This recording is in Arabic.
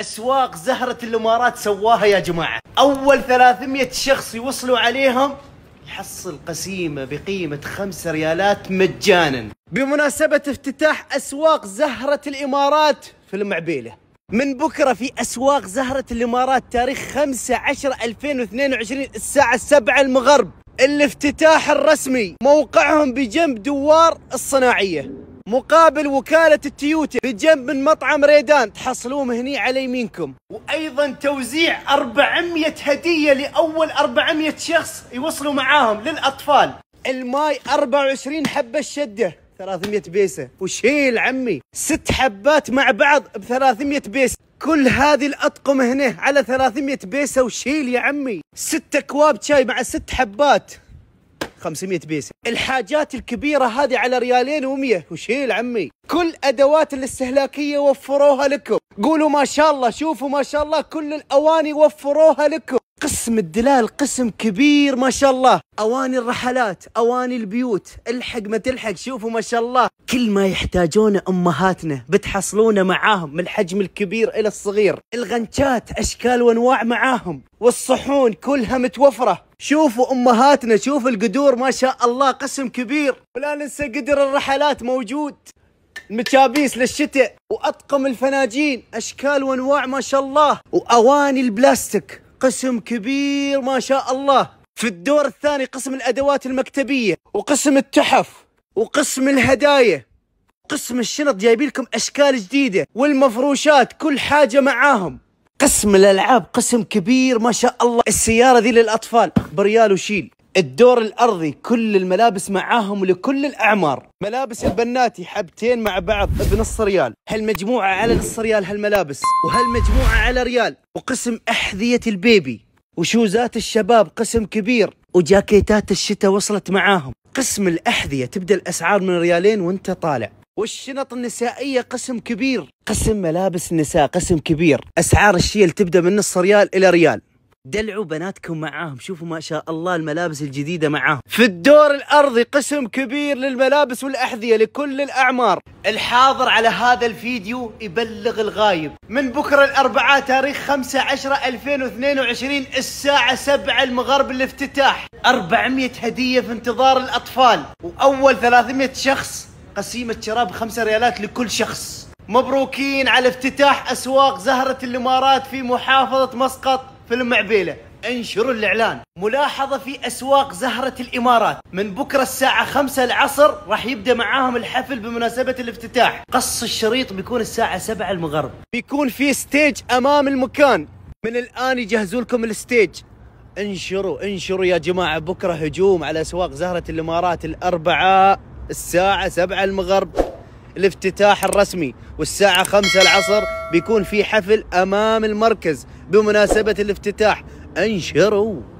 اسواق زهره الامارات سواها يا جماعه اول 300 شخص يوصلوا عليهم يحصل قسيمه بقيمه 5 ريالات مجانا بمناسبه افتتاح اسواق زهره الامارات في المعبيله من بكرة في أسواق زهرة الإمارات تاريخ 5 10 2022 الساعة 7 المغرب الافتتاح الرسمي موقعهم بجنب دوار الصناعية مقابل وكالة التيوتا بجنب من مطعم ريدان تحصلوهم هني على يمينكم وأيضا توزيع 400 هدية لأول 400 شخص يوصلوا معاهم للأطفال الماي 24 حبة الشدة 300 بيسة وشيل عمي ست حبات مع بعض ب 300 بيسة كل هذه الأطقم هنا على 300 بيسة وشيل يا عمي ست أكواب شاي مع ست حبات 500 بيس الحاجات الكبيرة هذه على ريالين و100 وشيل عمي كل أدوات الاستهلاكية وفروها لكم قولوا ما شاء الله شوفوا ما شاء الله كل الأواني وفروها لكم قسم الدلال قسم كبير ما شاء الله اواني الرحلات اواني البيوت الحق ما تلحق شوفوا ما شاء الله كل ما يحتاجونه امهاتنا بتحصلونه معاهم من الحجم الكبير الى الصغير الغنشات اشكال وانواع معاهم والصحون كلها متوفره شوفوا امهاتنا شوفوا القدور ما شاء الله قسم كبير ولا ننسى قدر الرحلات موجود المكابيس للشتاء واطقم الفناجين اشكال وانواع ما شاء الله واواني البلاستيك قسم كبير ما شاء الله في الدور الثاني قسم الأدوات المكتبية وقسم التحف وقسم الهدايا قسم الشنط جايبين لكم أشكال جديدة والمفروشات كل حاجة معاهم قسم الألعاب قسم كبير ما شاء الله السيارة ذي للأطفال بريال وشيل الدور الارضي كل الملابس معاهم لكل الاعمار ملابس البناتي حبتين مع بعض بنص ريال هالمجموعه على نص ريال هالملابس وهالمجموعه على ريال وقسم احذيه البيبي وشوزات الشباب قسم كبير وجاكيتات الشتاء وصلت معاهم قسم الاحذيه تبدا الاسعار من ريالين وانت طالع والشنط النسائية قسم كبير قسم ملابس النساء قسم كبير أسعار الشيل تبدأ من نص ريال إلى ريال دلعوا بناتكم معاهم شوفوا ما شاء الله الملابس الجديدة معاهم في الدور الأرضي قسم كبير للملابس والأحذية لكل الأعمار الحاضر على هذا الفيديو يبلغ الغايب من بكرة الأربعاء تاريخ 5 10 2022 الساعة 7 المغرب الافتتاح 400 هدية في انتظار الأطفال وأول 300 شخص قسيمة شراب 5 ريالات لكل شخص مبروكين على افتتاح أسواق زهرة الإمارات في محافظة مسقط مع بيله انشروا الاعلان ملاحظه في اسواق زهره الامارات من بكره الساعه 5 العصر راح يبدا معاهم الحفل بمناسبه الافتتاح قص الشريط بيكون الساعه 7 المغرب بيكون في ستيج امام المكان من الان يجهزوا لكم الستيج انشروا انشروا يا جماعه بكره هجوم على اسواق زهره الامارات الاربعاء الساعه 7 المغرب الافتتاح الرسمي والساعة خمسة العصر بيكون في حفل أمام المركز بمناسبة الافتتاح انشروا